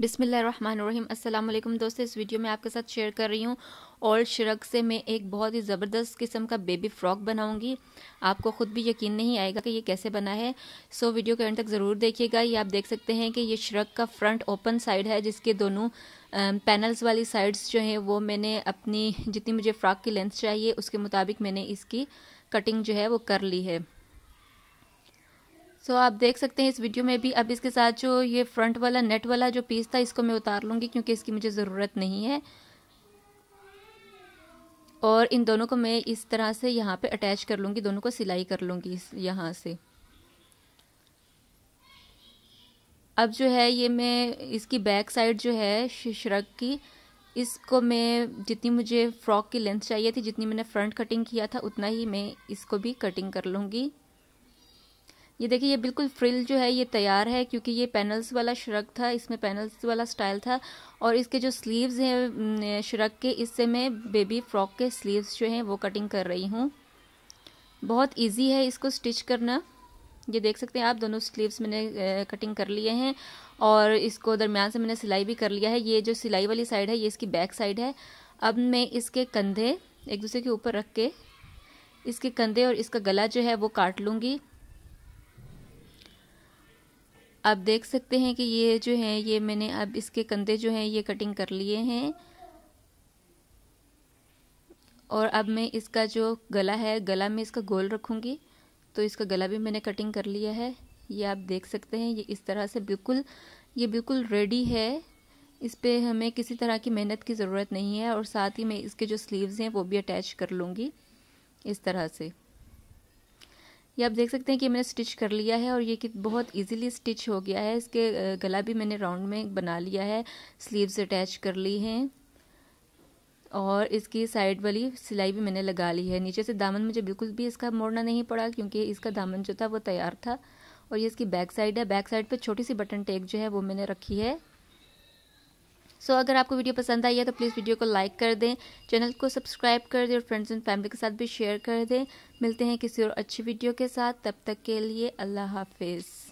बिसमीम अल्लाम दोस्तों इस वीडियो में आपके साथ शेयर कर रही हूँ ओल्ड शरक से मैं एक बहुत ही ज़बरदस्त किस्म का बेबी फ्रॉक बनाऊंगी आपको ख़ुद भी यकीन नहीं आएगा कि ये कैसे बना है सो वीडियो के एंड तक ज़रूर देखिएगा ये आप देख सकते हैं कि ये शरक का फ्रंट ओपन साइड है जिसके दोनों पैनल्स वाली साइड्स जो हैं वो मैंने अपनी जितनी मुझे फ़्रॉक की लेंथ चाहिए उसके मुताबिक मैंने इसकी कटिंग जो है वो कर ली है सो आप देख सकते हैं इस वीडियो में भी अब इसके साथ जो ये फ्रंट वाला नेट वाला जो पीस था इसको मैं उतार लूँगी क्योंकि इसकी मुझे ज़रूरत नहीं है और इन दोनों को मैं इस तरह से यहाँ पे अटैच कर लूँगी दोनों को सिलाई कर लूँगी इस यहाँ से अब जो है ये मैं इसकी बैक साइड जो है शरक की इसको मैं जितनी मुझे फ्रॉक की लेंथ चाहिए थी जितनी मैंने फ्रंट कटिंग किया था उतना ही मैं इसको भी कटिंग कर लूँगी ये देखिए ये बिल्कुल फ्रिल जो है ये तैयार है क्योंकि ये पैनल्स वाला श्रक था इसमें पैनल्स वाला स्टाइल था और इसके जो स्लीव्स हैं श्रक के इससे मैं बेबी फ्रॉक के स्लीव्स जो हैं वो कटिंग कर रही हूँ बहुत इजी है इसको स्टिच करना ये देख सकते हैं आप दोनों स्लीव्स मैंने कटिंग कर लिए हैं और इसको दरमियान से मैंने सिलाई भी कर लिया है ये जो सिलाई वाली साइड है ये इसकी बैक साइड है अब मैं इसके कंधे एक दूसरे के ऊपर रख के इसके कंधे और इसका गला जो है वो काट लूँगी आप देख सकते हैं कि ये जो है ये मैंने अब इसके कंधे जो हैं ये कटिंग कर लिए हैं और अब मैं इसका जो गला है गला में इसका गोल रखूँगी तो इसका गला भी मैंने कटिंग कर लिया है ये आप देख सकते हैं ये इस तरह से बिल्कुल ये बिल्कुल रेडी है इस पर हमें किसी तरह की मेहनत की ज़रूरत नहीं है और साथ ही मैं इसके जो स्लीव्स हैं वो भी अटैच कर लूँगी इस तरह से ये आप देख सकते हैं कि मैंने स्टिच कर लिया है और ये कि बहुत इजीली स्टिच हो गया है इसके गला भी मैंने राउंड में बना लिया है स्लीव्स अटैच कर ली हैं और इसकी साइड वाली सिलाई भी मैंने लगा ली है नीचे से दामन मुझे बिल्कुल भी इसका मोड़ना नहीं पड़ा क्योंकि इसका दामन जो था वो तैयार था और ये इसकी बैक साइड है बैक साइड पर छोटी सी बटन टेक जो है वो मैंने रखी है सो अगर आपको वीडियो पसंद आई है तो प्लीज़ वीडियो को लाइक कर दें चैनल को सब्सक्राइब कर दें और फ्रेंड्स एंड फैमिली के साथ भी शेयर कर दें मिलते हैं किसी और अच्छी वीडियो के साथ तब तक के लिए अल्लाह हाफिज़